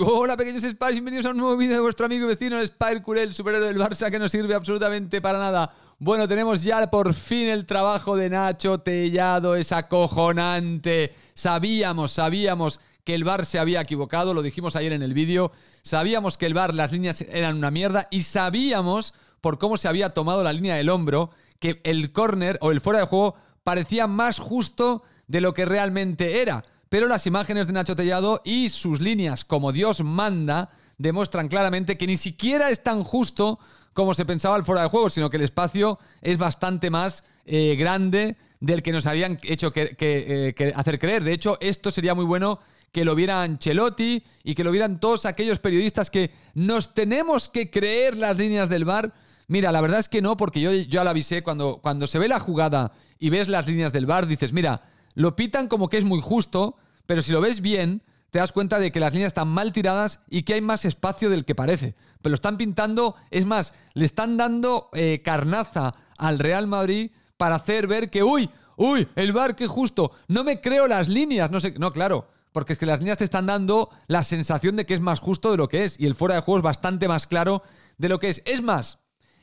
Hola pequeños Spires, bienvenidos a un nuevo vídeo de vuestro amigo vecino el Spire Curel, superhéroe del Barça que no sirve absolutamente para nada. Bueno, tenemos ya por fin el trabajo de Nacho Tellado, es acojonante. Sabíamos, sabíamos que el Bar se había equivocado, lo dijimos ayer en el vídeo. Sabíamos que el Bar, las líneas eran una mierda y sabíamos por cómo se había tomado la línea del hombro que el córner o el fuera de juego parecía más justo de lo que realmente era pero las imágenes de Nacho Tellado y sus líneas como Dios manda demuestran claramente que ni siquiera es tan justo como se pensaba al fuera de juego, sino que el espacio es bastante más eh, grande del que nos habían hecho eh, que, hacer creer. De hecho, esto sería muy bueno que lo vieran Ancelotti y que lo vieran todos aquellos periodistas que nos tenemos que creer las líneas del bar. Mira, la verdad es que no, porque yo ya lo avisé, cuando, cuando se ve la jugada y ves las líneas del bar, dices, mira, lo pitan como que es muy justo, pero si lo ves bien, te das cuenta de que las líneas están mal tiradas y que hay más espacio del que parece. Pero lo están pintando, es más, le están dando eh, carnaza al Real Madrid para hacer ver que, uy, uy, el bar que justo, no me creo las líneas, no sé, no, claro, porque es que las líneas te están dando la sensación de que es más justo de lo que es y el fuera de juego es bastante más claro de lo que es. Es más,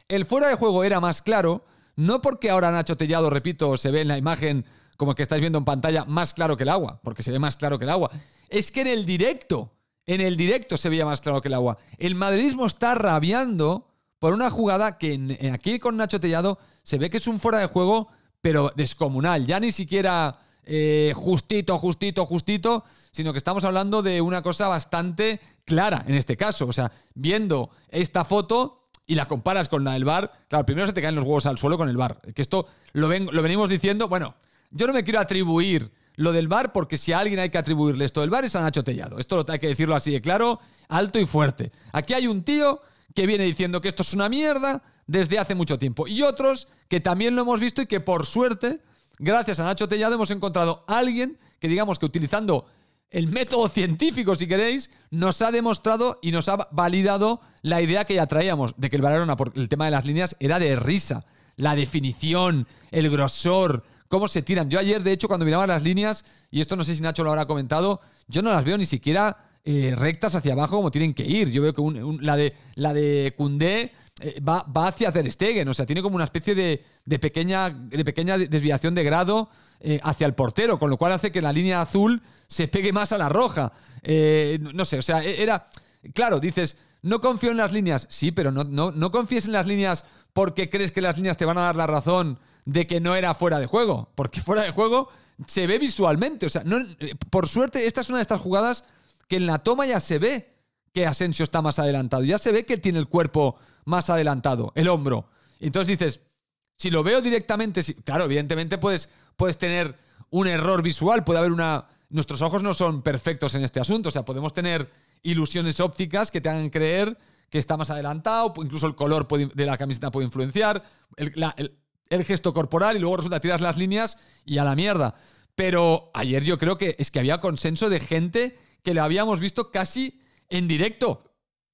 el fuera de juego era más claro, no porque ahora Nacho Tellado, repito, se ve en la imagen como que estáis viendo en pantalla, más claro que el agua, porque se ve más claro que el agua. Es que en el directo, en el directo se veía más claro que el agua. El madridismo está rabiando por una jugada que aquí con Nacho Tellado se ve que es un fuera de juego, pero descomunal. Ya ni siquiera eh, justito, justito, justito, sino que estamos hablando de una cosa bastante clara en este caso. O sea, viendo esta foto y la comparas con la del bar, claro, primero se te caen los huevos al suelo con el bar. Que esto lo, ven, lo venimos diciendo, bueno, yo no me quiero atribuir lo del bar porque si a alguien hay que atribuirle esto del bar es a Nacho Tellado. Esto hay que decirlo así de claro, alto y fuerte. Aquí hay un tío que viene diciendo que esto es una mierda desde hace mucho tiempo y otros que también lo hemos visto y que por suerte, gracias a Nacho Tellado, hemos encontrado a alguien que digamos que utilizando el método científico, si queréis, nos ha demostrado y nos ha validado la idea que ya traíamos de que el bar era el tema de las líneas era de risa. La definición, el grosor, cómo se tiran. Yo ayer, de hecho, cuando miraba las líneas, y esto no sé si Nacho lo habrá comentado, yo no las veo ni siquiera eh, rectas hacia abajo como tienen que ir. Yo veo que la de la de Cundé eh, va, va, hacia Ter o sea, tiene como una especie de, de pequeña, de pequeña desviación de grado eh, hacia el portero, con lo cual hace que la línea azul se pegue más a la roja. no sé, o sea, e, era. Claro, dices, no confío en las líneas. Sí, pero no, no, no confíes en las líneas porque crees que las líneas te van a dar la razón de que no era fuera de juego, porque fuera de juego se ve visualmente. O sea, no, por suerte, esta es una de estas jugadas que en la toma ya se ve que Asensio está más adelantado, ya se ve que tiene el cuerpo más adelantado, el hombro. Entonces dices, si lo veo directamente, si, claro, evidentemente puedes, puedes tener un error visual, puede haber una... Nuestros ojos no son perfectos en este asunto, o sea, podemos tener ilusiones ópticas que te hagan creer que está más adelantado, incluso el color de la camiseta puede influenciar, el gesto corporal y luego resulta tiras las líneas y a la mierda. Pero ayer yo creo que es que había consenso de gente que lo habíamos visto casi en directo.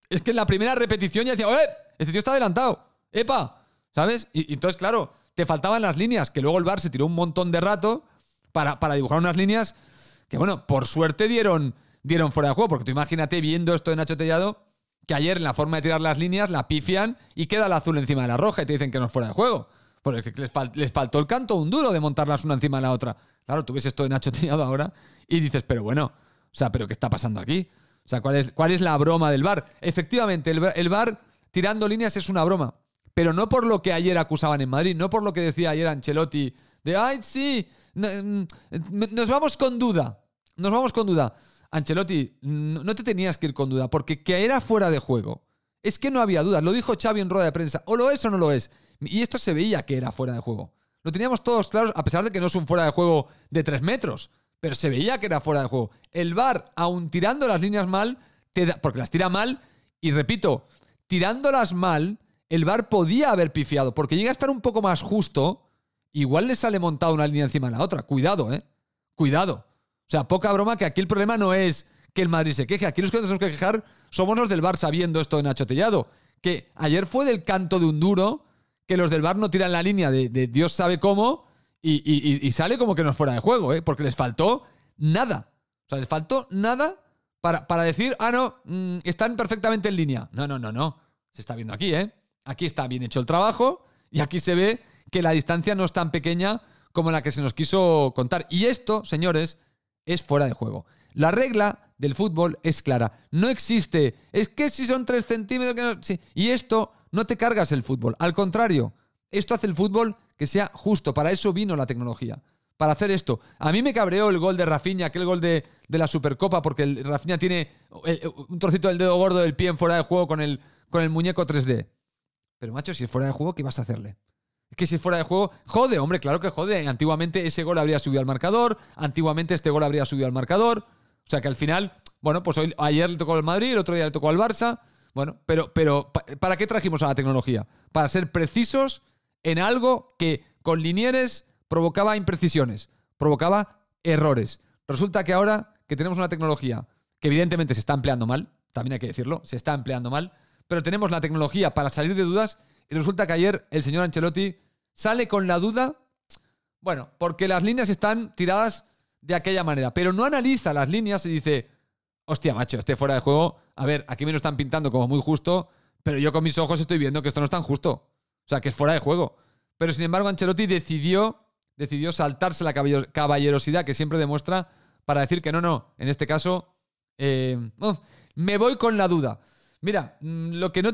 Es que en la primera repetición ya decía, ¡eh! Este tío está adelantado. ¡Epa! ¿Sabes? Y, entonces, claro, te faltaban las líneas, que luego el bar se tiró un montón de rato para, para dibujar unas líneas que, bueno, por suerte dieron, dieron fuera de juego, porque tú imagínate viendo esto de Nacho Tellado, que ayer en la forma de tirar las líneas la pifian y queda la azul encima de la roja y te dicen que no es fuera de juego les, faltó el canto un duro de montarlas una encima de la otra. Claro, tú ves esto de Nacho Tirado ahora y dices, pero bueno, o sea, ¿pero qué está pasando aquí? O sea, ¿cuál es, cuál es la broma del bar? Efectivamente, el, bar tirando líneas es una broma. Pero no por lo que ayer acusaban en Madrid, no por lo que decía ayer Ancelotti de, ay, sí, mm, mm, nos vamos con duda. Nos vamos con duda. Ancelotti, no te tenías que ir con duda, porque que era fuera de juego. Es que no había dudas. Lo dijo Xavi en rueda de prensa. O lo es o no lo es. Y esto se veía que era fuera de juego. Lo teníamos todos claros, a pesar de que no es un fuera de juego de 3 metros, pero se veía que era fuera de juego. El VAR, aún tirando las líneas mal, porque las tira mal, y repito, tirándolas mal, el VAR podía haber pifiado, porque llega a estar un poco más justo, igual le sale montada una línea encima de la otra. Cuidado, ¿eh? Cuidado. O sea, poca broma que aquí el problema no es que el Madrid se queje. Aquí los que nos tenemos que quejar somos los del VAR sabiendo esto en Nacho Que ayer fue del canto de un duro que los del bar no tiran la línea de, Dios sabe cómo y, y, sale como que no es fuera de juego, ¿eh? porque les faltó nada. O sea, les faltó nada para, decir, ah, no, mm, están perfectamente en línea. No, no, no, no. Se está viendo aquí, ¿eh? Aquí está bien hecho el trabajo y aquí se ve que la distancia no es tan pequeña como la que se nos quiso contar. Y esto, señores, es fuera de juego. La regla del fútbol es clara. No existe. Es que si son tres centímetros que no... sí. Y esto no te cargas el fútbol. Al contrario, esto hace el fútbol que sea justo. Para eso vino la tecnología. Para hacer esto. A mí me cabreó el gol de Rafinha, aquel gol de, la Supercopa, porque el, Rafinha tiene eh, eh, un trocito del dedo gordo del pie en fuera de juego con el, con el muñeco 3D. Pero macho, si es fuera de juego, ¿qué vas a hacerle? Es que si es fuera de juego, jode, hombre, claro que jode. Antiguamente ese gol habría subido al marcador, antiguamente este gol habría subido al marcador. O sea que al final, bueno, pues hoy, ayer le tocó al Madrid, el otro día le tocó al Barça. Bueno, pero, pero ¿para qué trajimos a la tecnología? Para ser precisos en algo que con linieres provocaba imprecisiones, provocaba errores. Resulta que ahora que tenemos una tecnología que evidentemente se está empleando mal, también hay que decirlo, se está empleando mal, pero tenemos la tecnología para salir de dudas y resulta que ayer el señor Ancelotti sale con la duda, bueno, porque las líneas están tiradas de aquella manera, pero no analiza las líneas y dice, hostia macho, estoy fuera de juego a ver, aquí me lo están pintando como muy justo, pero yo con mis ojos estoy viendo que esto no es tan justo. O sea, que es fuera de juego. Pero sin embargo, Ancelotti decidió, decidió saltarse la caballerosidad que siempre demuestra para decir que no, no, en este caso, eh, me voy con la duda. Mira, mm, lo que no,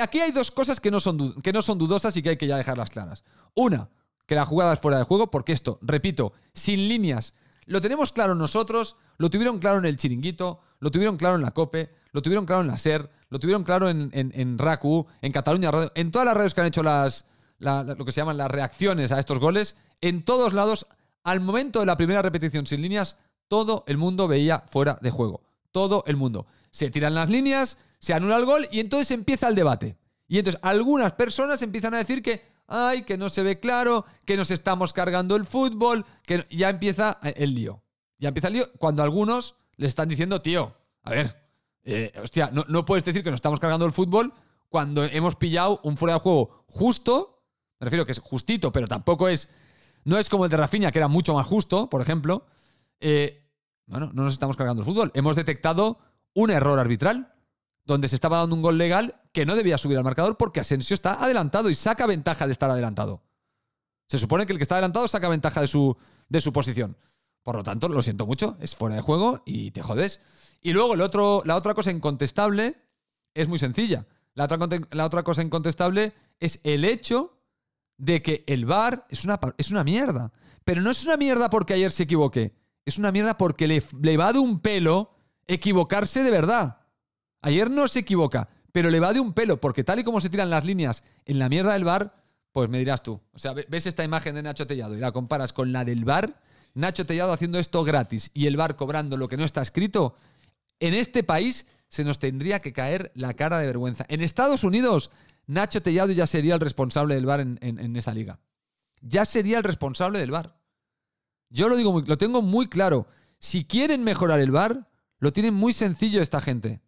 aquí, hay dos cosas que no, son, que no son dudosas y que hay que ya dejarlas claras. Una, que la jugada es fuera de juego, porque esto, repito, sin líneas, lo tenemos claro nosotros, lo tuvieron claro en el chiringuito, lo tuvieron claro en la COPE, lo tuvieron claro en la SER, lo tuvieron claro en, en, en RACU, en Cataluña en todas las redes que han hecho las, lo que se llaman las reacciones a estos goles, en todos lados, al momento de la primera repetición sin líneas, todo el mundo veía fuera de juego. Todo el mundo. Se tiran las líneas, se anula el gol y entonces empieza el debate. Y entonces algunas personas empiezan a decir que, ay, que no se ve claro, que nos estamos cargando el fútbol, que ya empieza eh, el lío. Ya empieza el lío cuando algunos le están diciendo, tío, a ver, eh, hostia, no, puedes decir que nos estamos cargando el fútbol cuando hemos pillado un fuera de juego justo. Me refiero que es justito, pero tampoco es. No es como el de Rafinha, que era mucho más justo, por ejemplo. Eh, bueno, no nos estamos cargando el fútbol. Hemos detectado un error arbitral donde se estaba dando un gol legal que no debía subir al marcador porque Asensio está adelantado y saca ventaja de estar adelantado. Se supone que el que está adelantado saca ventaja de su, de su posición. Por lo tanto, lo siento mucho, es fuera de juego y te jodes. Y luego el otro, la otra cosa incontestable es muy sencilla. La otra, cosa incontestable es el hecho de que el VAR es una, es una mierda. Pero no es una mierda porque ayer se equivoque Es una mierda porque le, va de un pelo equivocarse de verdad. Ayer no se equivoca, pero le va de un pelo, porque tal y como se tiran las líneas en la mierda del VAR, pues me dirás tú. O sea, ves esta imagen de Nacho Tellado y la comparas con la del VAR Nacho Tellado haciendo esto gratis y el bar cobrando lo que no está escrito, en este país se nos tendría que caer la cara de vergüenza. En Estados Unidos, Nacho Tellado ya sería el responsable del bar en, esa liga. Ya sería el responsable del bar. Yo lo digo muy, lo tengo muy claro. Si quieren mejorar el bar, lo tienen muy sencillo esta gente.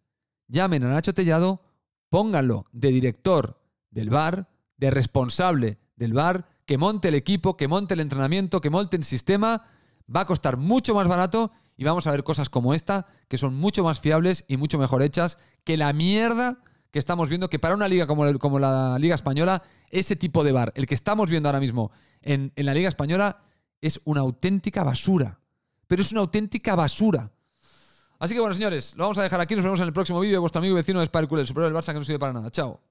Llamen a Nacho Tellado, pónganlo de director del bar, de responsable del bar, que monte el equipo, que monte el entrenamiento, que monte el sistema va a costar mucho más barato y vamos a ver cosas como esta que son mucho más fiables y mucho mejor hechas que la mierda que estamos viendo que para una liga como, como la Liga Española, ese tipo de bar, el que estamos viendo ahora mismo en, la Liga Española, es una auténtica basura. Pero es una auténtica basura. Así que bueno, señores, lo vamos a dejar aquí. Nos vemos en el próximo vídeo de vuestro amigo vecino de Sparkle, el superior del Barça que no sirve para nada. Chao.